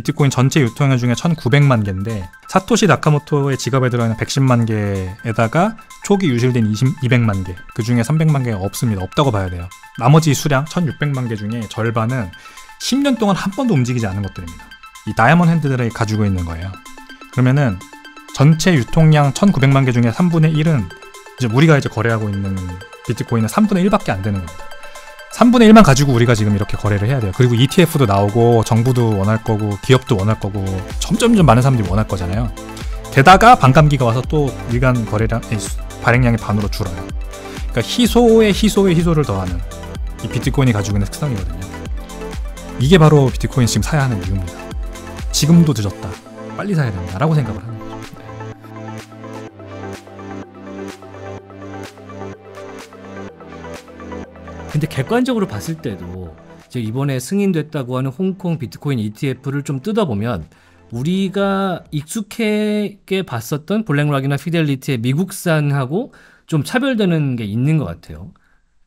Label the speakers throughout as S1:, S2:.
S1: 비트코인 전체 유통량 중에 1,900만 개인데 사토시 나카모토의 지갑에 들어있는 110만 개에다가 초기 유실된 20, 200만 개, 그 중에 300만 개가 없습니다. 없다고 봐야 돼요. 나머지 수량 1,600만 개 중에 절반은 10년 동안 한 번도 움직이지 않은 것들입니다. 이 다이아몬드 핸드들이 가지고 있는 거예요. 그러면은 전체 유통량 1,900만 개 중에 3분의 1은 이제 우리가 이제 거래하고 있는 비트코인은 3분의 1밖에 안 되는 겁니다. 3분의 1만 가지고 우리가 지금 이렇게 거래를 해야 돼요. 그리고 ETF도 나오고 정부도 원할 거고 기업도 원할 거고 점점점 많은 사람들이 원할 거잖아요. 게다가 반감기가 와서 또 일간 거래량 발행량이 반으로 줄어요. 그러니까 희소의 희소의 희소를 더하는 이 비트코인이 가지고 있는 특성이거든요. 이게 바로 비트코인 지금 사야 하는 이유입니다. 지금도 늦었다. 빨리 사야 된다라고 생각을 합니다. 근데
S2: 객관적으로 봤을 때도 이제 이번에 승인됐다고 하는 홍콩 비트코인 ETF를 좀 뜯어보면 우리가 익숙하게 봤었던 블랙락이나 피델리티의 미국산하고 좀 차별되는 게 있는 것 같아요.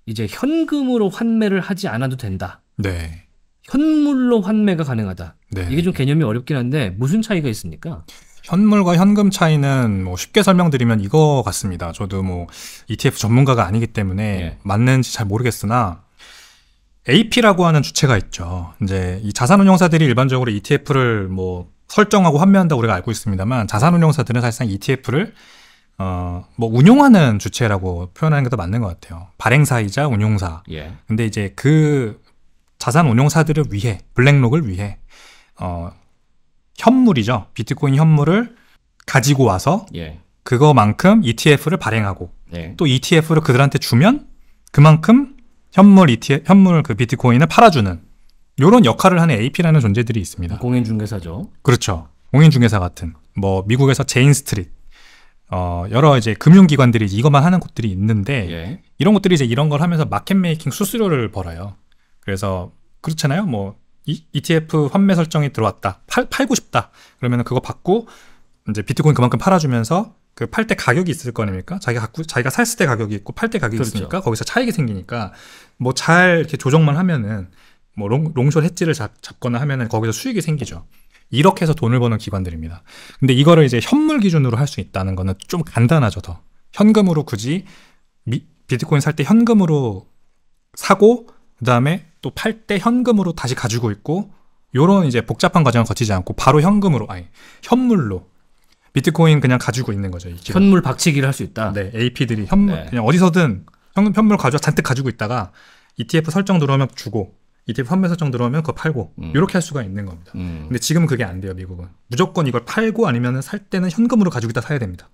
S2: 이제 현금으로 환매를 하지 않아도 된다. 네. 현물로 환매가 가능하다. 네. 이게 좀 개념이
S1: 어렵긴 한데 무슨 차이가 있습니까? 현물과 현금 차이는 뭐 쉽게 설명드리면 이거 같습니다. 저도 뭐 ETF 전문가가 아니기 때문에 예. 맞는지 잘 모르겠으나 AP라고 하는 주체가 있죠. 이제 이 자산운용사들이 일반적으로 ETF를 뭐 설정하고 환매한다고 우리가 알고 있습니다만 자산운용사들은 사실상 ETF를 어, 뭐 운용하는 주체라고 표현하는 게 더 맞는 것 같아요. 발행사이자 운용사. 예. 근데 이제 그 자산운용사들을 위해 블랙록을 위해 어, 현물이죠. 비트코인 현물을 가지고 와서 예. 그거만큼 ETF를 발행하고 예. 또 ETF를 그들한테 주면 그만큼 현물 ETF, 현물 그 비트코인을 팔아주는 요런 역할을 하는 AP라는 존재들이 있습니다. 공인중개사죠. 그렇죠. 공인중개사 같은 뭐 미국에서 제인 스트릿 어, 여러 이제 금융기관들이 이것만 하는 곳들이 있는데 예. 이런 곳들이 이제 이런 걸 하면서 마켓 메이킹 수수료를 벌어요. 그래서 그렇잖아요. 뭐 이, ETF 환매 설정이 들어왔다. 팔, 팔고 싶다. 그러면 그거 받고 이제 비트코인 그만큼 팔아주면서 그 팔 때 가격이 있을 거 아닙니까? 자기가 갖고 자기가 샀을 때 가격이 있고 팔 때 가격이 그렇죠. 있으니까 거기서 차익이 생기니까 뭐 잘 이렇게 조정만 하면은 뭐 롱, 롱숏 해지를 잡, 거나 하면은 거기서 수익이 생기죠. 이렇게 해서 돈을 버는 기관들입니다. 근데 이거를 이제 현물 기준으로 할 수 있다는 거는 좀 간단하죠, 더. 현금으로 굳이 미, 비트코인 살 때 현금으로 사고 그 다음에 또 팔 때 현금으로 다시 가지고 있고 요런 이제 복잡한 과정을 거치지 않고 바로 현금으로 아니 현물로 비트코인 그냥 가지고 있는 거죠. 현물 박치기를 할 수 있다. 네, AP들이 현물 네. 그냥 어디서든 현금 현물 가져 잔뜩 가지고 있다가 ETF 설정 들어오면 주고 ETF 판매 설정 들어오면 그거 팔고 음. 이렇게 할 수가 있는 겁니다. 음. 근데 지금은 그게 안 돼요, 미국은. 무조건 이걸 팔고 아니면 살 때는 현금으로 가지고 있다 사야 됩니다.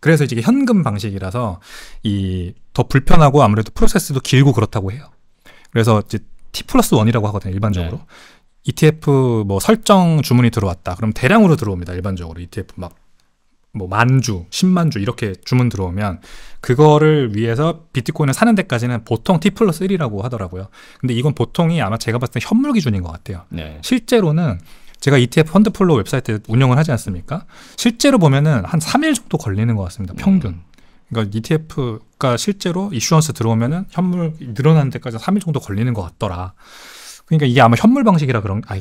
S1: 그래서 이제 현금 방식이라서 이 더 불편하고 아무래도 프로세스도 길고 그렇다고 해요. 그래서 이제 T 플러스 원이라고 하거든요. 일반적으로. 네. ETF 뭐 설정 주문이 들어왔다. 그럼 대량으로 들어옵니다. 일반적으로 ETF 막 뭐 만주, 십만주 이렇게 주문 들어오면 그거를 위해서 비트코인을 사는 데까지는 보통 T 플러스 1이라고 하더라고요. 근데 이건 보통이 아마 제가 봤을 때 현물 기준인 것 같아요. 네. 실제로는 제가 ETF 펀드플로우 웹사이트 운영을 하지 않습니까? 실제로 보면은 한 3일 정도 걸리는 것 같습니다. 평균. 음. 그러니까 ETF가 실제로 이슈언스 들어오면은 현물 늘어나는 데까지 3일 정도 걸리는 것 같더라. 그러니까 이게 아마 현물 방식이라 그런 아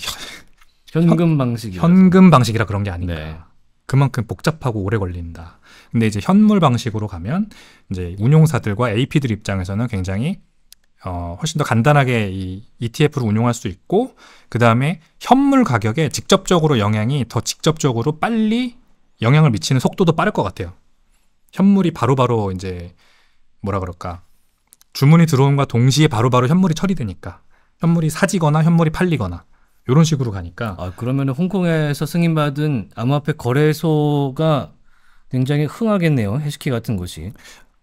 S1: 현, 금 방식이 현금 방식이라 그런 게 아닌가. 네. 그만큼 복잡하고 오래 걸린다. 근데 이제 현물 방식으로 가면 이제 운용사들과 AP들 입장에서는 굉장히 어, 훨씬 더 간단하게 이 ETF를 운용할 수 있고 그 다음에 현물 가격에 직접적으로 영향이 더 직접적으로 빨리 영향을 미치는 속도도 빠를 것 같아요. 현물이 바로바로 바로 이제 뭐라 그럴까 주문이 들어옴과 동시에 바로바로 바로 현물이 처리되니까 현물이 사지거나 현물이 팔리거나 이런 식으로 가니까 아 그러면
S2: 홍콩에서 승인받은 암호화폐 거래소가 굉장히 흥하겠네요 해시키
S1: 같은 곳이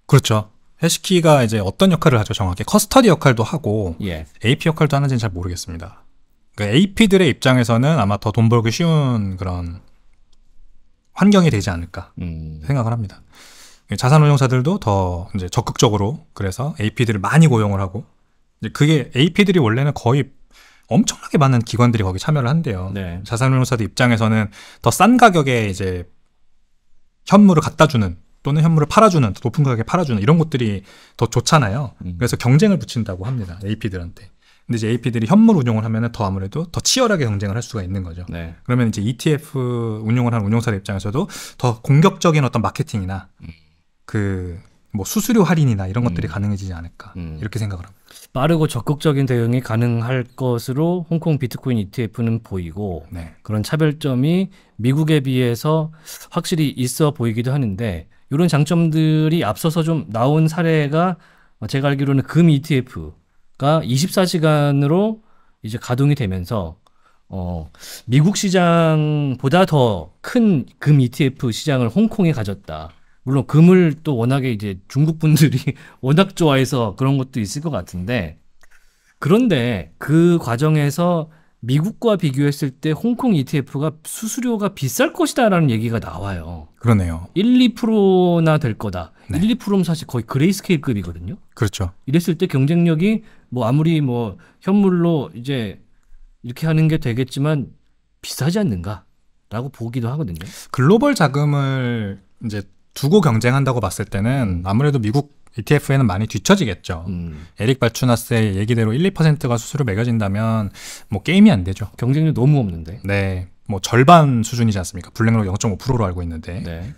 S1: 그렇죠 해시키가 이제 어떤 역할을 하죠 정확히 커스터디 역할도 하고 예. AP 역할도 하는지는 잘 모르겠습니다 그러니까 AP들의 입장에서는 아마 더 돈 벌기 쉬운 그런 환경이 되지 않을까 음. 생각을 합니다. 자산운용사들도 더 이제 적극적으로 그래서 AP들을 많이 고용을 하고 이제 그게 AP들이 원래는 거의 엄청나게 많은 기관들이 거기 참여를 한대요. 네. 자산운용사들 입장에서는 더 싼 가격에 이제 현물을 갖다 주는 또는 현물을 팔아주는 높은 가격에 팔아주는 이런 것들이 더 좋잖아요. 음. 그래서 경쟁을 붙인다고 합니다. AP들한테. 근데 이제 AP들이 현물 운용을 하면은 더 아무래도 더 치열하게 경쟁을 할 수가 있는 거죠. 네. 그러면 이제 ETF 운용을 하는 운용사들 입장에서도 더 공격적인 어떤 마케팅이나 음. 그뭐 수수료 할인이나 이런 것들이 음. 가능해지지 않을까 음. 이렇게 생각을 합니다. 빠르고
S2: 적극적인 대응이 가능할 것으로 홍콩 비트코인 ETF는 보이고 네. 그런 차별점이 미국에 비해서 확실히 있어 보이기도 하는데 이런 장점들이 앞서서 좀 나온 사례가 제가 알기로는 금 ETF가 24시간으로 이제 가동이 되면서 어, 미국 시장보다 더 큰 금 ETF 시장을 홍콩에 가졌다. 물론 금을 또 워낙에 이제 중국 분들이 워낙 좋아해서 그런 것도 있을 것 같은데 그런데 그 과정에서 미국과 비교했을 때 홍콩 ETF가 수수료가 비쌀 것이다라는 얘기가 나와요. 그러네요. 1, 2%나 될 거다. 네. 1, 2%면 사실 거의 그레이스케일급이거든요. 그렇죠. 이랬을 때 경쟁력이 뭐 아무리 뭐 현물로 이제 이렇게 하는 게 되겠지만 비싸지 않는가라고 보기도 하거든요.
S1: 글로벌 자금을 이제 두고 경쟁한다고 봤을 때는 아무래도 미국 ETF에는 많이 뒤처지겠죠. 음. 에릭 발추나스의 얘기대로 1, 2%가 수수료 매겨진다면 뭐 게임이 안 되죠. 경쟁률 너무 없는데. 네. 뭐 절반 수준이지 않습니까? 블랙록 0.5%로 알고 있는데. 네.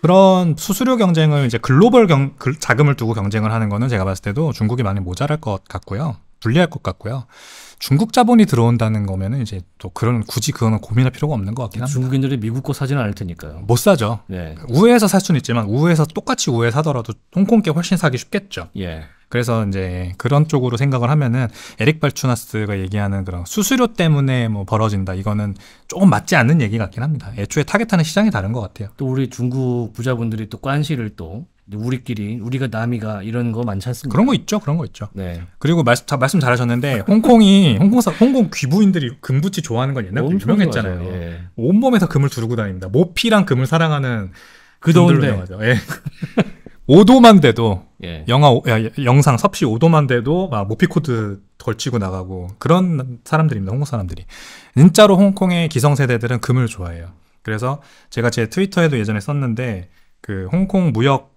S1: 그런 수수료 경쟁을 이제 글로벌 경, 자금을 두고 경쟁을 하는 거는 제가 봤을 때도 중국이 많이 모자랄 것 같고요. 불리할 것 같고요. 중국 자본이 들어온다는 거면은 이제 또 그런 굳이 그거는 고민할 필요가 없는 것 같긴 합니다. 중국인들이 미국 거 사지는 않을 테니까요. 못 사죠. 네. 예. 우회해서살 수는 있지만 우회에서 똑같이 우회 사더라도 홍콩 게 훨씬 사기 쉽겠죠. 예. 그래서 이제 그런 쪽으로 생각을 하면은 에릭 발추나스가 얘기하는 그런 수수료 때문에 뭐 벌어진다 이거는 조금 맞지 않는 얘기 같긴 합니다. 애초에 타겟하는 시장이 다른 것 같아요. 또 우리 중국 부자분들이 또 관시를 또 우리끼리 우리가 남이가 이런 거 많지 않습니까? 그런 거 있죠, 그런 거 있죠. 네. 그리고 말씀, 자, 말씀 잘하셨는데 홍콩이 홍콩사 홍콩 귀부인들이 금붙이 좋아하는 건 옛날부터 유명했잖아요. 예. 온몸에서 금을 두르고 다닙니다. 모피랑 금을 사랑하는 그 더운데 예. 5도만 돼도 예. 영화 야, 영상 섭씨 5도만 돼도 막 모피 코드 걸치고 나가고 그런 사람들입니다. 홍콩 사람들이 진짜로 홍콩의 기성세대들은 금을 좋아해요. 그래서 제가 제 트위터에도 예전에 썼는데 그 홍콩 무역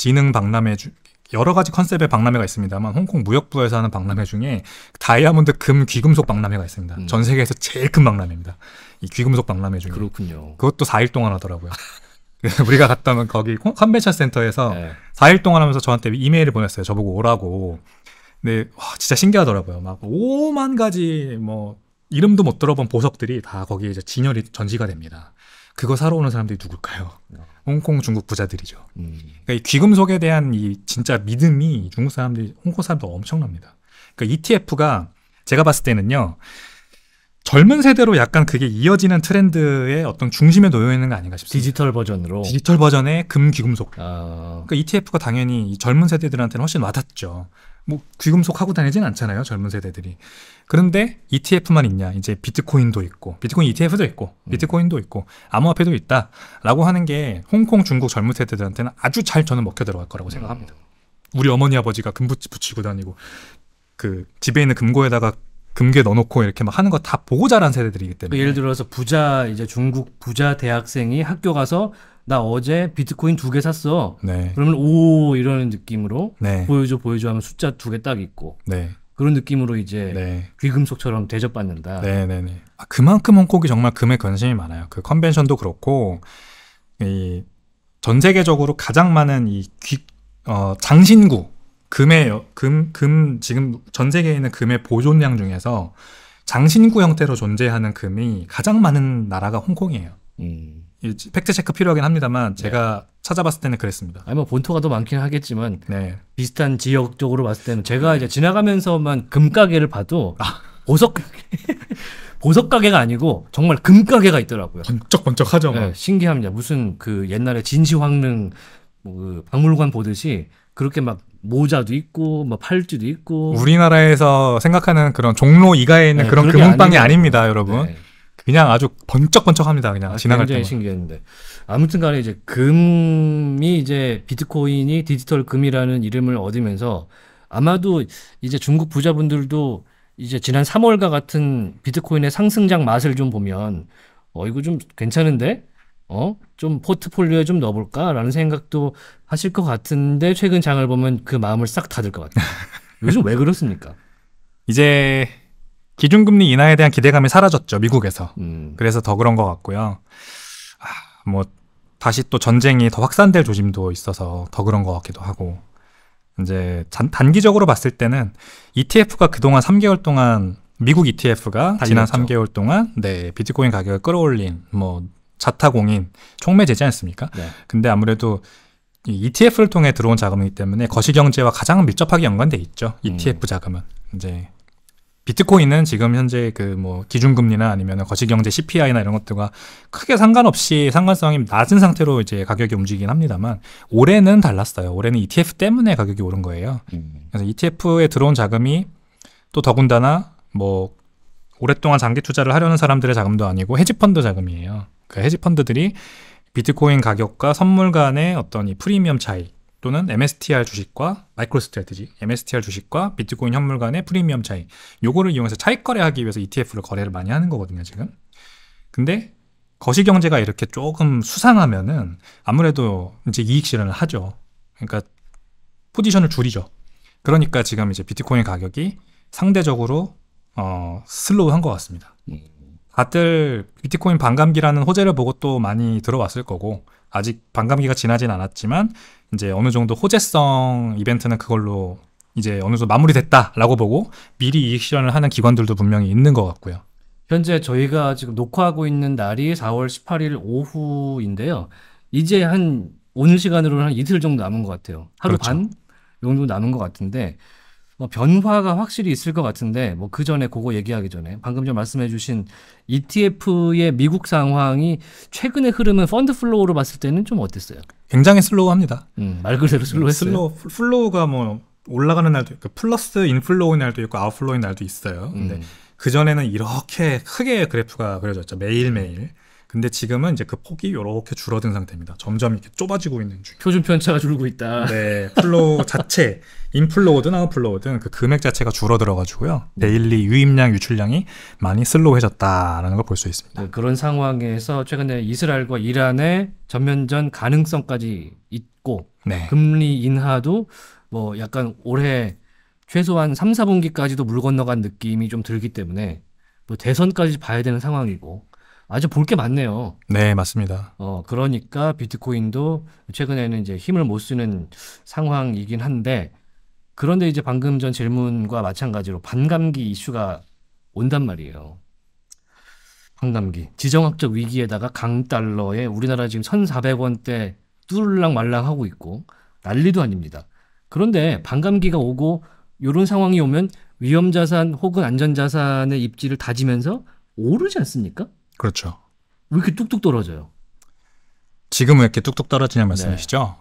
S1: 지능 박람회 중 여러 가지 컨셉의 박람회가 있습니다만 홍콩 무역부에서 하는 박람회 중에 다이아몬드 금 귀금속 박람회가 있습니다. 음. 전 세계에서 제일 큰 박람회입니다. 이 귀금속 박람회 중에 그렇군요. 그것도 4일 동안 하더라고요. 우리가 갔다면 거기 컨벤션 센터에서 네. 4일 동안 하면서 저한테 이메일을 보냈어요. 저보고 오라고. 근데 와 진짜 신기하더라고요. 막 5만 가지 뭐 이름도 못 들어본 보석들이 다 거기에 이제 진열이 전시가 됩니다. 그거 사러 오는 사람들이 누굴까요? 어. 홍콩 중국 부자들이죠. 음. 그러니까 이 귀금속에 대한 이 진짜 믿음이 중국 사람들이 홍콩 사람들 엄청납니다. 그러니까 ETF가 제가 봤을 때는요. 젊은 세대로 약간 그게 이어지는 트렌드의 어떤 중심에 놓여 있는 거 아닌가 싶습니다. 디지털 버전으로 디지털 버전의 금 귀금속. 아... 그러니까 ETF가 당연히 젊은 세대들한테는 훨씬 와닿죠. 뭐 귀금속 하고 다니진 않잖아요, 젊은 세대들이. 그런데 ETF만 있냐? 이제 비트코인도 있고, 비트코인 ETF도 있고, 음. 비트코인도 있고, 암호화폐도 있다라고 하는 게 홍콩, 중국 젊은 세대들한테는 아주 잘 저는 먹혀 들어갈 거라고 생각합니다. 음. 우리 어머니 아버지가 금 붙이고 다니고 그 집에 있는 금고에다가 금괴 넣어놓고 이렇게 막 하는 거 다 보고 자란 세대들이기 때문에. 예를 들어서
S2: 부자 이제 중국 부자 대학생이 학교 가서 나 어제 비트코인 두 개 샀어. 네. 그러면 오 이런 느낌으로 네. 보여줘 보여줘 하면 숫자 두 개 딱 있고. 네.
S1: 그런 느낌으로 이제 네. 귀금속처럼 대접받는다. 네네네. 네, 네. 아, 그만큼 홍콩이 정말 금에 관심이 많아요. 그 컨벤션도 그렇고 이전 세계적으로 가장 많은 이 귀, 어, 장신구 금에요 금, 금 지금 전 세계에 있는 금의 보존량 중에서 장신구 형태로 존재하는 금이 가장 많은 나라가 홍콩이에요. 음. 팩트 체크 필요하긴 합니다만 네. 제가 네. 찾아봤을 때는 그랬습니다.
S2: 아니 뭐 본토가 더 많긴 하겠지만 네. 비슷한 지역 쪽으로 봤을 때는 제가 이제 지나가면서만 금 가게를 봐도 아. 보석 가게 보석 가게가 아니고 정말 금 가게가 있더라고요. 번쩍번쩍하죠. 뭐. 네, 신기합니다. 무슨 그 옛날에 진시황릉 뭐그 박물관 보듯이 그렇게 막 모자도 있고 뭐 팔찌도 있고
S1: 우리나라에서 생각하는 그런 종로 이가에 있는 네, 그런 금은빵이 아닙니다, 여러분. 네. 그냥 아주 번쩍번쩍합니다. 그냥 아, 지나갈 때. 굉장히 신기했는데. 아무튼간에 이제 금이 이제
S2: 비트코인이 디지털 금이라는 이름을 얻으면서 아마도 이제 중국 부자분들도 이제 지난 3월과 같은 비트코인의 상승장 맛을 좀 보면 어 이거 좀 괜찮은데 어? 좀 포트폴리오에 좀 넣어볼까라는 생각도
S1: 하실 것 같은데 최근 장을 보면 그 마음을 싹 닫을 것 같아요. 요즘 왜 그렇습니까? 이제 기준금리 인하에 대한 기대감이 사라졌죠 미국에서. 음. 그래서 더 그런 것 같고요. 아, 뭐 다시 또 전쟁이 더 확산될 조짐도 있어서 더 그런 것 같기도 하고. 이제 단기적으로 봤을 때는 ETF가 그동안 3개월 동안 미국 ETF가 달렸죠. 지난 3개월 동안 네 비트코인 가격을 끌어올린 뭐 자타공인 촉매제지 않습니까? 네. 근데 아무래도 이 ETF를 통해 들어온 자금이기 때문에 거시경제와 가장 밀접하게 연관돼 있죠. ETF 음. 자금은 이제 비트코인은 지금 현재 그 뭐 기준금리나 아니면 거시경제 CPI나 이런 것들과 크게 상관없이 상관성이 낮은 상태로 이제 가격이 움직이긴 합니다만 올해는 달랐어요. 올해는 ETF 때문에 가격이 오른 거예요. 음. 그래서 ETF에 들어온 자금이 또 더군다나 뭐 오랫동안 장기 투자를 하려는 사람들의 자금도 아니고 헤지펀드 자금이에요. 그 헤지펀드들이 비트코인 가격과 선물 간의 어떤 이 프리미엄 차이 또는 MSTR 주식과 마이크로 스트레티지, MSTR 주식과 비트코인 현물 간의 프리미엄 차이 요거를 이용해서 차익 거래하기 위해서 ETF를 거래를 많이 하는 거거든요, 지금. 근데 거시경제가 이렇게 조금 수상하면은 아무래도 이제 이익 실현을 하죠. 그러니까 포지션을 줄이죠. 그러니까 지금 이제 비트코인 가격이 상대적으로 어, 슬로우한 것 같습니다. 예. 다들 비트코인 반감기라는 호재를 보고 또 많이 들어왔을 거고 아직 반감기가 지나진 않았지만 이제 어느 정도 호재성 이벤트는 그걸로 이제 어느 정도 마무리됐다라고 보고 미리 이익 실현을 하는 기관들도 분명히 있는 것 같고요.
S2: 현재 저희가 지금 녹화하고 있는 날이 4월 18일 오후인데요. 이제 한 오늘 시간으로는 한 이틀 정도 남은 것 같아요. 하루 그렇죠. 반 정도 남은 것 같은데 뭐 변화가 확실히 있을 것 같은데 뭐 그 전에 그거 얘기하기 전에 방금 전 말씀해주신 ETF의 미국 상황이 최근의 흐름은 펀드 플로우로 봤을 때는 좀 어땠어요?
S1: 굉장히 슬로우합니다. 음, 말 그대로 음, 슬로우했어요. 슬로우, 플로우가 뭐 올라가는 날도 있고 플러스 인플로우인 날도 있고 아웃플로우인 날도 있어요. 근데 음. 그 전에는 이렇게 크게 그래프가 그려졌죠 매일 매일. 근데 지금은 이제 그 폭이 이렇게 줄어든 상태입니다. 점점 이렇게 좁아지고 있는 중. 표준 편차가 줄고 있다. 네, 플로우 자체 인플로우든 아웃플로우든 그 금액 자체가 줄어들어가지고요. 네. 데일리 유입량 유출량이 많이 슬로우해졌다라는 걸 볼 수 있습니다. 네, 그런
S2: 상황에서 최근에 이스라엘과 이란의 전면전 가능성까지 있고 네. 금리 인하도 뭐 약간 올해 최소한 3, 4분기까지도 물 건너간 느낌이 좀 들기 때문에 뭐 대선까지 봐야 되는 상황이고 아주 볼 게 많네요.
S1: 네, 맞습니다.
S2: 어, 그러니까 비트코인도 최근에는 이제 힘을 못 쓰는 상황이긴 한데 그런데 이제 방금 전 질문과 마찬가지로 반감기 이슈가 온단 말이에요. 반감기. 지정학적 위기에다가 강달러에 우리나라 지금 1,400원대 뚫랑 말랑 하고 있고 난리도 아닙니다. 그런데 반감기가 오고 이런 상황이 오면 위험자산 혹은 안전자산의 입지를 다지면서
S1: 오르지 않습니까? 그렇죠. 왜 이렇게 뚝뚝 떨어져요? 지금왜 이렇게 뚝뚝 떨어지냐 말씀이시죠?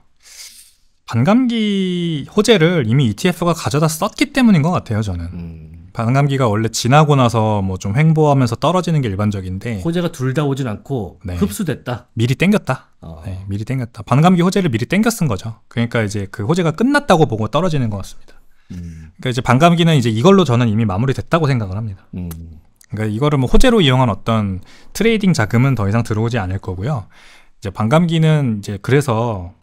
S1: 반감기 호재를 이미 ETF가 가져다 썼기 때문인 것 같아요, 저는. 음. 반감기가 원래 지나고 나서 뭐 좀 횡보하면서 떨어지는 게 일반적인데 호재가 둘 다 오진 않고 네. 흡수됐다. 미리 땡겼다. 어. 네, 미리 땡겼다. 반감기 호재를 미리 땡겨 쓴 거죠. 그러니까 이제 그 호재가 끝났다고 보고 떨어지는 것 같습니다. 음. 그러니까 이제 반감기는 이제 이걸로 저는 이미 마무리됐다고 생각을 합니다. 음. 그러니까 이거를 뭐 호재로 이용한 어떤 트레이딩 자금은 더 이상 들어오지 않을 거고요. 이제 반감기는 이제 그래서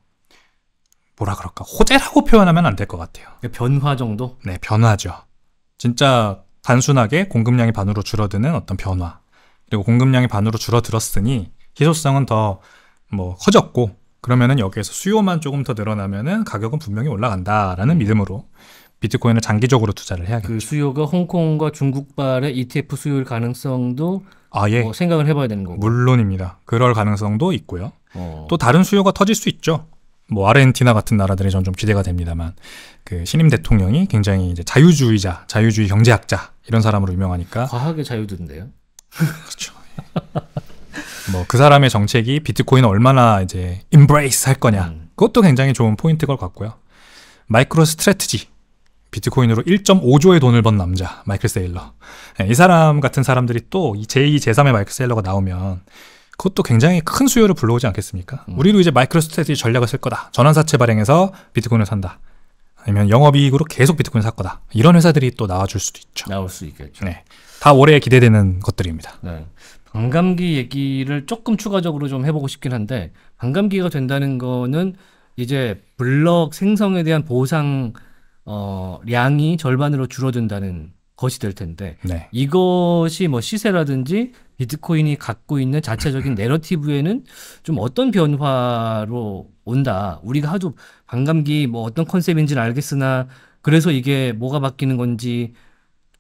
S1: 뭐라 그럴까 호재라고 표현하면 안 될 것 같아요. 그 변화 정도? 네, 변화죠. 진짜 단순하게 공급량이 반으로 줄어드는 어떤 변화. 그리고 공급량이 반으로 줄어들었으니 희소성은 더 뭐 커졌고 그러면은 여기에서 수요만 조금 더 늘어나면은 가격은 분명히 올라간다라는 음. 믿음으로 비트코인을 장기적으로 투자를 해야겠죠. 그 수요가
S2: 홍콩과 중국발의 ETF 수요일 가능성도
S1: 아, 예. 뭐 생각을 해봐야 되는 거고. 물론입니다. 그럴 가능성도 있고요. 어. 또 다른 수요가 터질 수 있죠. 뭐 아르헨티나 같은 나라들이 전좀 기대가 됩니다만 그 신임 대통령이 굉장히 이제 자유주의자, 자유주의 경제학자 이런 사람으로 유명하니까 과학의 자유든데요. 그렇죠. 뭐 그 사람의 정책이 비트코인을 얼마나 이제 e m b r a 할 거냐 음. 그것도 굉장히 좋은 포인트 걸 같고요. 마이크로 스트레트지 비트코인으로 1.5조의 돈을 번 남자 마이클 세일러 네, 이 사람 같은 사람들이 또 제2, 제3의 마이클 세일러가 나오면 그것도 굉장히 큰 수요를 불러오지 않겠습니까? 음. 우리도 이제 마이크로스트레티 전략을 쓸 거다. 전환사채 발행해서 비트코인을 산다. 아니면 영업이익으로 계속 비트코인 살 거다. 이런 회사들이 또 나와줄 수도 있죠. 나올 수 있겠죠. 네. 다 올해 기대되는 것들입니다. 네.
S2: 반감기 얘기를 조금 추가적으로 좀 해보고 싶긴 한데 반감기가 된다는 거는 이제 블럭 생성에 대한 보상 어, 량이 절반으로 줄어든다는 것이 될 텐데 네. 이것이 뭐 시세라든지 비트코인이 갖고 있는 자체적인 내러티브에는 좀 어떤 변화로 온다. 우리가 하도 반감기 뭐 어떤 컨셉인지는 알겠으나 그래서 이게 뭐가 바뀌는 건지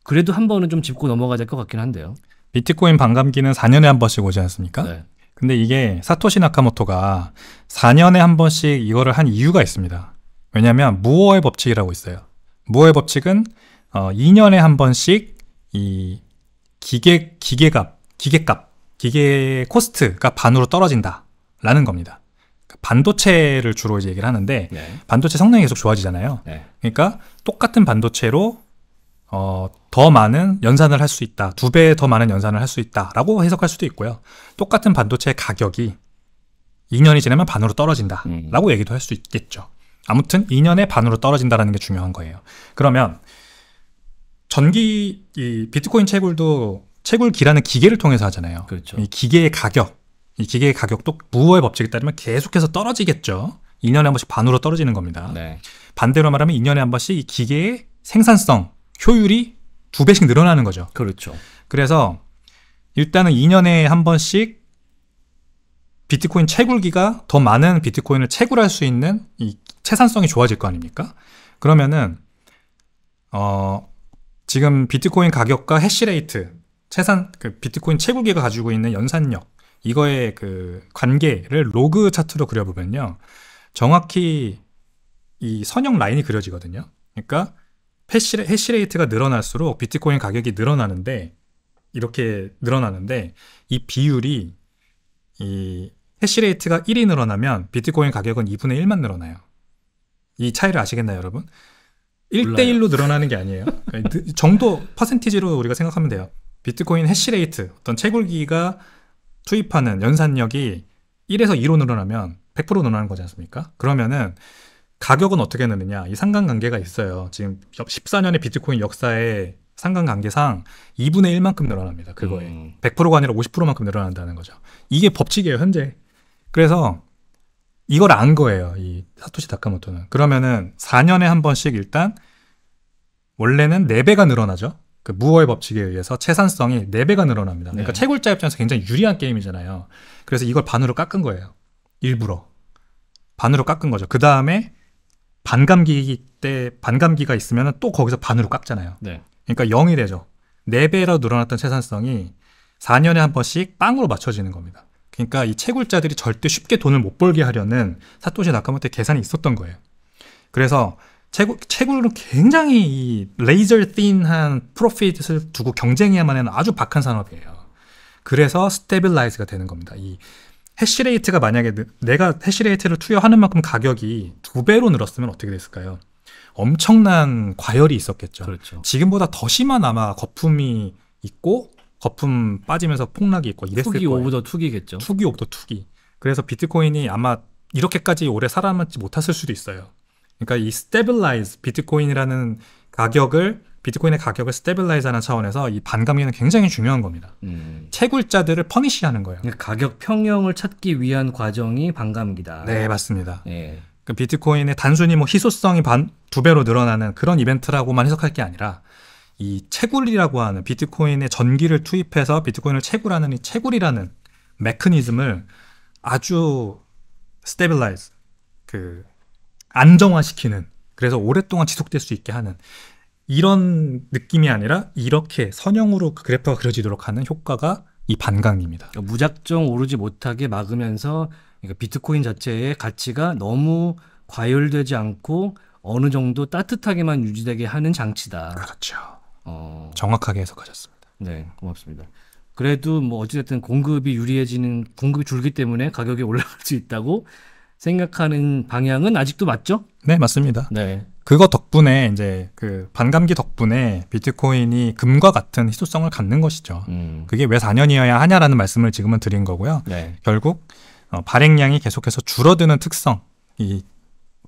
S1: 그래도 한 번은 좀 짚고 넘어가야 될 것 같긴 한데요. 비트코인 반감기는 4년에 한 번씩 오지 않습니까? 네. 근데 이게 사토시 나카모토가 4년에 한 번씩 이거를 한 이유가 있습니다. 왜냐하면 무어의 법칙이라고 있어요. 무어의 법칙은 어, 2년에 한 번씩 이 기계 기계값 기계값 기계 코스트가 반으로 떨어진다라는 겁니다. 그러니까 반도체를 주로 이제 얘기를 하는데 네. 반도체 성능이 계속 좋아지잖아요. 네. 그러니까 똑같은 반도체로 어, 더 많은 연산을 할 수 있다. 두 배 더 많은 연산을 할 수 있다라고 해석할 수도 있고요. 똑같은 반도체 의 가격이 2년이 지나면 반으로 떨어진다라고 음. 얘기도 할 수 있겠죠. 아무튼 2년에 반으로 떨어진다는 게 중요한 거예요. 그러면 전기 이 비트코인 채굴도 채굴기라는 기계를 통해서 하잖아요. 그렇죠. 이 기계의 가격, 이 기계의 가격도 무어의 법칙에 따르면 계속해서 떨어지겠죠. 2년에 한 번씩 반으로 떨어지는 겁니다. 네. 반대로 말하면 2년에 한 번씩 이 기계의 생산성, 효율이 두 배씩 늘어나는 거죠. 그렇죠. 그래서 일단은 2년에 한 번씩 비트코인 채굴기가 더 많은 비트코인을 채굴할 수 있는 이 채산성이 좋아질 거 아닙니까? 그러면은 어 지금 비트코인 가격과 해시레이트 채산 그 비트코인 채굴기가 가지고 있는 연산력 이거의 그 관계를 로그 차트로 그려보면요 정확히 이 선형 라인이 그려지거든요. 그러니까 해시, 해시레이트가 늘어날수록 비트코인 가격이 늘어나는데 이렇게 늘어나는데 이 비율이 이 해시레이트가 1이 늘어나면 비트코인 가격은 2분의 1만 늘어나요. 이 차이를 아시겠나요, 여러분? 1대1로 늘어나는 게 아니에요. 그러니까 정도 퍼센티지로 우리가 생각하면 돼요. 비트코인 해시레이트, 어떤 채굴기가 투입하는 연산력이 1에서 2로 늘어나면 100% 늘어나는 거지 않습니까? 그러면은 가격은 어떻게 느느냐? 이 상관관계가 있어요. 지금 14년의 비트코인 역사에 상관관계상 2분의 1만큼 늘어납니다. 그거에. 음. 100%가 아니라 50%만큼 늘어난다는 거죠. 이게 법칙이에요, 현재. 그래서 이걸 안 거예요. 이 사토시 다카모토는. 그러면은 4년에 한 번씩 일단 원래는 4배가 늘어나죠. 그 무어의 법칙에 의해서 채산성이 4배가 늘어납니다. 그러니까 네. 채굴자 입장에서 굉장히 유리한 게임이잖아요. 그래서 이걸 반으로 깎은 거예요. 일부러. 반으로 깎은 거죠. 그 다음에 반감기 때 반감기가 있으면 또 거기서 반으로 깎잖아요. 네. 그러니까 0이 되죠. 4배로 늘어났던 채산성이 4년에 한 번씩 빵으로 맞춰지는 겁니다. 그러니까 이 채굴자들이 절대 쉽게 돈을 못 벌게 하려는 사토시 나카모토의 계산이 있었던 거예요. 그래서 채굴, 채굴로 굉장히 레이저 씬한 프로핏을 두고 경쟁해야만 하는 아주 박한 산업이에요. 그래서 스테빌라이즈가 되는 겁니다. 이 해시레이트가 만약에 내가 해시레이트를 투여하는 만큼 가격이 두 배로 늘었으면 어떻게 됐을까요? 엄청난 과열이 있었겠죠. 그렇죠. 지금보다 더 심한 아마 거품이 있고 거품 빠지면서 폭락이 있고 이랬을 거예요. 투기 오브더 투기겠죠. 투기 오브더 투기. 그래서 비트코인이 아마 이렇게까지 오래 살아남지 못했을 수도 있어요. 그러니까 이 스테빌라이즈 비트코인이라는 가격을 비트코인의 가격을 스테빌라이즈하는 차원에서 이 반감기는 굉장히 중요한 겁니다. 음. 채굴자들을 퍼니시하는 거예요. 그러니까 가격 평형을 찾기 위한 과정이 반감기다. 네, 맞습니다. 예. 그 비트코인의 단순히 뭐 희소성이 반 두 배로 늘어나는 그런 이벤트라고만 해석할 게 아니라 이 채굴이라고 하는 비트코인의 전기를 투입해서 비트코인을 채굴하는 이 채굴이라는 메커니즘을 아주 스테빌라이즈 그 안정화시키는 그래서 오랫동안 지속될 수 있게 하는 이런 느낌이 아니라 이렇게 선형으로 그 그래프가 그려지도록 하는 효과가 이 반강입니다. 그러니까 무작정
S2: 오르지 못하게 막으면서 그러니까 비트코인 자체의 가치가 너무 과열되지 않고 어느 정도 따뜻하게만 유지되게 하는 장치다. 그렇죠.
S1: 어... 정확하게 해석하셨습니다. 네, 고맙습니다.
S2: 그래도 뭐 어찌됐든 공급이 유리해지는 공급이 줄기 때문에 가격이 올라갈 수 있다고 생각하는 방향은 아직도 맞죠?
S1: 네, 맞습니다. 네. 그거 덕분에 이제 그 반감기 덕분에 비트코인이 금과 같은 희소성을 갖는 것이죠. 음. 그게 왜 4년이어야 하냐라는 말씀을 지금은 드린 거고요. 네. 결국 어, 발행량이 계속해서 줄어드는 특성, 이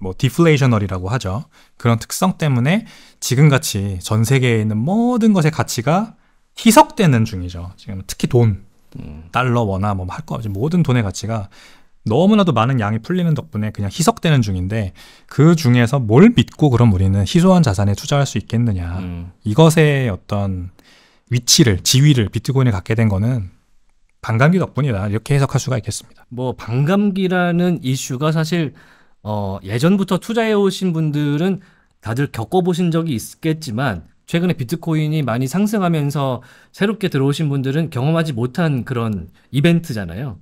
S1: 뭐 디플레이셔널이라고 하죠. 그런 특성 때문에 지금같이 전 세계에 있는 모든 것의 가치가 희석되는 중이죠. 지금 특히 돈, 음. 달러, 원화 뭐 할 거 없이 모든 돈의 가치가 너무나도 많은 양이 풀리는 덕분에 그냥 희석되는 중인데 그 중에서 뭘 믿고 그럼 우리는 희소한 자산에 투자할 수 있겠느냐. 음. 이것의 어떤 위치를, 지위를 비트코인에 갖게 된 거는 반감기 덕분이다. 이렇게 해석할 수가 있겠습니다. 뭐 반감기라는
S2: 이슈가 사실 어, 예전부터 투자해 오신 분들은 다들 겪어보신 적이 있겠지만 최근에 비트코인이 많이 상승하면서 새롭게 들어오신 분들은 경험하지 못한 그런 이벤트잖아요.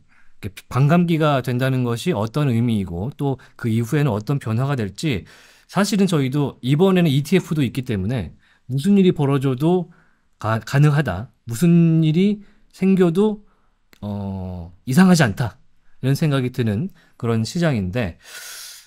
S2: 반감기가 된다는 것이 어떤 의미이고 또 그 이후에는 어떤 변화가 될지 사실은 저희도 이번에는 ETF도 있기 때문에 무슨 일이 벌어져도 가, 능하다 무슨 일이 생겨도 어, 이상하지 않다. 이런 생각이 드는 그런 시장인데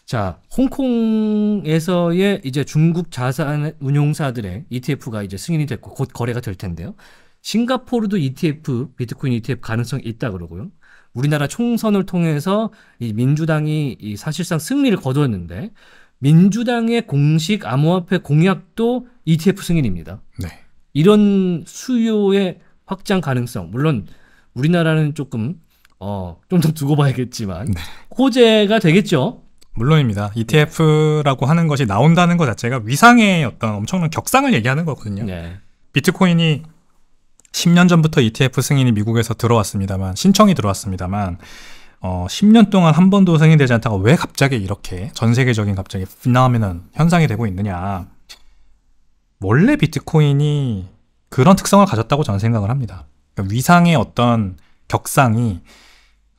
S2: 자, 홍콩에서의 이제 중국 자산 운용사들의 ETF가 이제 승인이 됐고 곧 거래가 될 텐데요. 싱가포르도 ETF, 비트코인 ETF 가능성이 있다 그러고요. 우리나라 총선을 통해서 이 민주당이 이 사실상 승리를 거두었는데 민주당의 공식 암호화폐 공약도 ETF 승인입니다. 네. 이런 수요의 확장 가능성, 물론 우리나라는 조금
S1: 어, 좀 더 두고 봐야겠지만 네. 호재가 되겠죠. 물론입니다. ETF라고 하는 것이 나온다는 것 자체가 위상의 어떤 엄청난 격상을 얘기하는 거거든요. 네. 비트코인이 10년 전부터 ETF 승인이 미국에서 들어왔습니다만 신청이 들어왔습니다만 어, 10년 동안 한 번도 승인되지 않다가 왜 갑자기 이렇게 전 세계적인 갑자기 피나미는 현상이 되고 있느냐. 원래 비트코인이 그런 특성을 가졌다고 저는 생각을 합니다. 그러니까 위상의 어떤 격상이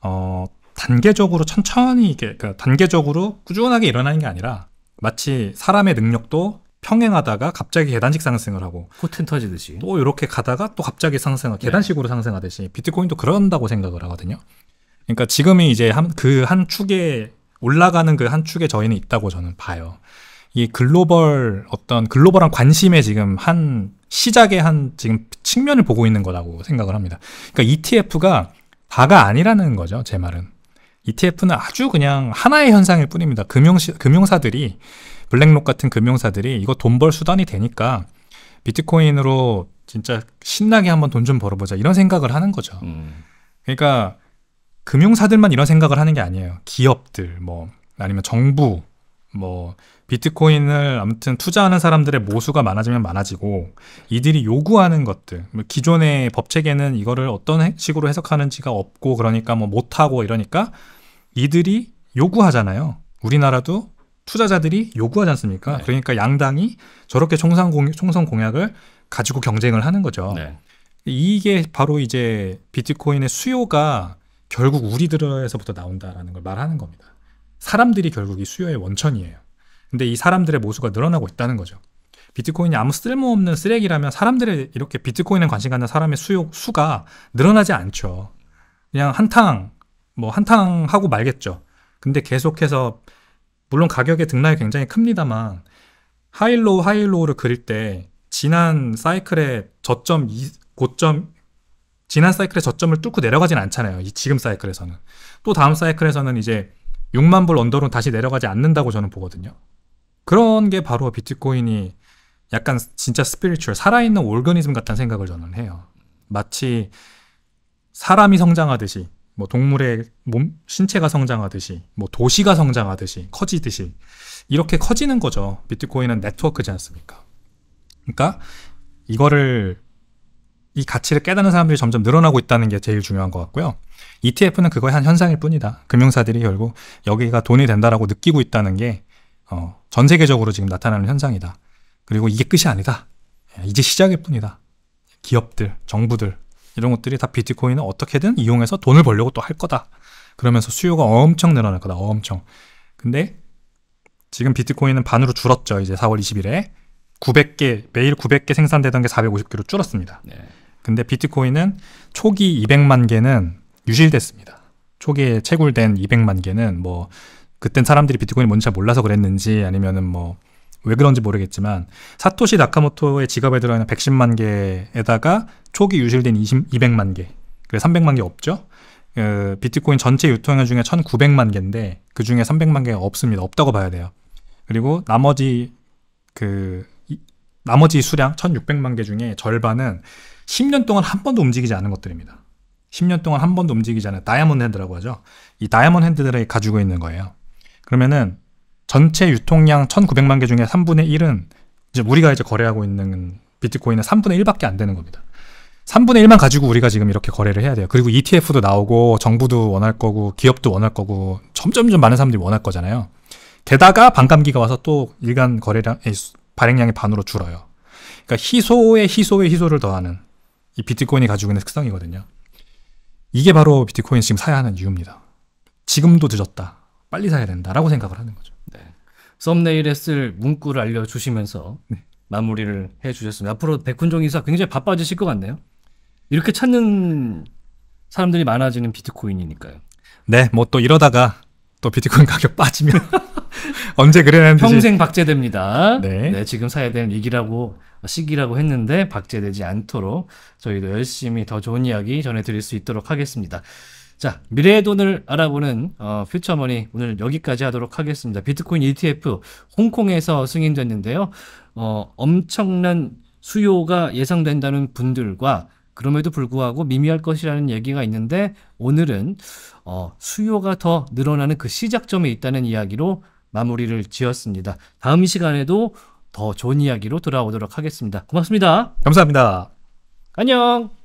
S1: 어, 단계적으로 천천히 이게 그러니까 단계적으로 꾸준하게 일어나는 게 아니라 마치 사람의 능력도 평행하다가 갑자기 계단식 상승을 하고 포텐 터지듯이 또 이렇게 가다가 또 갑자기 상승하 네. 계단식으로 네. 상승하듯이 비트코인도 그런다고 생각을 하거든요. 그러니까 지금이 이제 그한 그 축에 올라가는 그 한 축에 저희는 있다고 저는 봐요. 이 글로벌 어떤 글로벌한 관심에 지금 한 시작의 한 지금 측면을 보고 있는 거라고 생각을 합니다. 그러니까 ETF가 다가 아니라는 거죠, 제 말은. ETF는 아주 그냥 하나의 현상일 뿐입니다. 금융 금융사들이 블랙록 같은 금융사들이 이거 돈 벌 수단이 되니까 비트코인으로 진짜 신나게 한번 돈 좀 벌어보자 이런 생각을 하는 거죠. 음. 그러니까 금융사들만 이런 생각을 하는 게 아니에요. 기업들 뭐 아니면 정부 뭐 비트코인을 아무튼 투자하는 사람들의 모수가 많아지면 많아지고 이들이 요구하는 것들 뭐 기존의 법체계는 이거를 어떤 식으로 해석하는지가 없고 그러니까 뭐 못하고 이러니까 이들이 요구하잖아요 우리나라도 투자자들이 요구하지 않습니까 네. 그러니까 양당이 저렇게 총선, 공, 총선 공약을 가지고 경쟁을 하는 거죠 네. 이게 바로 이제 비트코인의 수요가 결국 우리들에서부터 나온다라는 걸 말하는 겁니다. 사람들이 결국 이 수요의 원천이에요. 근데 이 사람들의 모수가 늘어나고 있다는 거죠. 비트코인이 아무 쓸모없는 쓰레기라면 사람들의 이렇게 비트코인에 관심 갖는 사람의 수요 수가 늘어나지 않죠. 그냥 한탕 뭐 한탕 하고 말겠죠. 근데 계속해서 물론 가격의 등락이 굉장히 큽니다만 하일로우 하일로우를 그릴 때 지난 사이클의 저점 이, 고점 지난 사이클의 저점을 뚫고 내려가진 않잖아요. 이 지금 사이클에서는 또 다음 사이클에서는 이제 6만 불 언더로 다시 내려가지 않는다고 저는 보거든요. 그런 게 바로 비트코인이 약간 진짜 스피리추얼 살아있는 올거니즘 같다는 생각을 저는 해요. 마치 사람이 성장하듯이 뭐 동물의 몸 신체가 성장하듯이 뭐 도시가 성장하듯이 커지듯이 이렇게 커지는 거죠. 비트코인은 네트워크지 않습니까? 그러니까 이거를 이 가치를 깨닫는 사람들이 점점 늘어나고 있다는 게 제일 중요한 것 같고요. ETF는 그거의 한 현상일 뿐이다. 금융사들이 결국 여기가 돈이 된다라고 느끼고 있다는 게, 어, 전 세계적으로 지금 나타나는 현상이다. 그리고 이게 끝이 아니다. 예, 이제 시작일 뿐이다. 기업들, 정부들, 이런 것들이 다 비트코인을 어떻게든 이용해서 돈을 벌려고 또 할 거다. 그러면서 수요가 엄청 늘어날 거다. 엄청. 근데 지금 비트코인은 반으로 줄었죠. 이제 4월 20일에 900개 매일 900개 생산되던 게 450개로 줄었습니다. 네. 근데 비트코인은 초기 200만 개는 유실됐습니다. 초기에 채굴된 200만 개는 뭐 그땐 사람들이 비트코인이 뭔지 잘 몰라서 그랬는지 아니면은 뭐 왜 그런지 모르겠지만 사토시 나카모토의 지갑에 들어있는 110만 개에다가 초기 유실된 20, 200만 개 그래 300만 개 없죠? 그 비트코인 전체 유통량 중에 1,900만 개인데 그 중에 300만 개가 없습니다. 없다고 봐야 돼요. 그리고 나머지 그 나머지 수량 1,600만 개 중에 절반은 10년 동안 한 번도 움직이지 않은 것들입니다. 10년 동안 한 번도 움직이지 않은 다이아몬드 핸드라고 하죠. 이 다이아몬드 핸드들이 가지고 있는 거예요. 그러면은 전체 유통량 1,900만 개 중에 3분의 1은 이제 우리가 이제 거래하고 있는 비트코인은 3분의 1밖에 안 되는 겁니다. 3분의 1만 가지고 우리가 지금 이렇게 거래를 해야 돼요. 그리고 ETF도 나오고 정부도 원할 거고 기업도 원할 거고 점점점 많은 사람들이 원할 거잖아요. 게다가 반감기가 와서 또 일간 거래량 발행량이 반으로 줄어요. 그러니까 희소의희소의 희소를 더하는 이 비트코인이 가지고 있는 특성이거든요. 이게 바로 비트코인 지금 사야 하는 이유입니다. 지금도 늦었다. 빨리 사야 된다라고 생각을 하는 거죠. 네.
S2: 썸네일에 쓸 문구를 알려주시면서 네. 마무리를 해주셨습니다. 앞으로 백훈종 이사 굉장히 바빠지실 것 같네요. 이렇게 찾는 사람들이 많아지는 비트코인이니까요.
S1: 네, 뭐 또 이러다가 또 비트코인 가격 빠지면 언제 그래는 평생
S2: 박제됩니다. 네. 네, 지금 사야 되는 위기라고 시기라고 했는데 박제되지 않도록 저희도 열심히 더 좋은 이야기 전해드릴 수 있도록 하겠습니다. 자, 미래의 돈을 알아보는 어, 퓨처머니 오늘 여기까지 하도록 하겠습니다. 비트코인 ETF 홍콩에서 승인됐는데요. 어, 엄청난 수요가 예상된다는 분들과 그럼에도 불구하고 미미할 것이라는 얘기가 있는데 오늘은 어, 수요가 더 늘어나는 그 시작점에 있다는 이야기로 마무리를 지었습니다. 다음 시간에도 더 좋은 이야기로 돌아오도록 하겠습니다. 고맙습니다. 감사합니다. 안녕.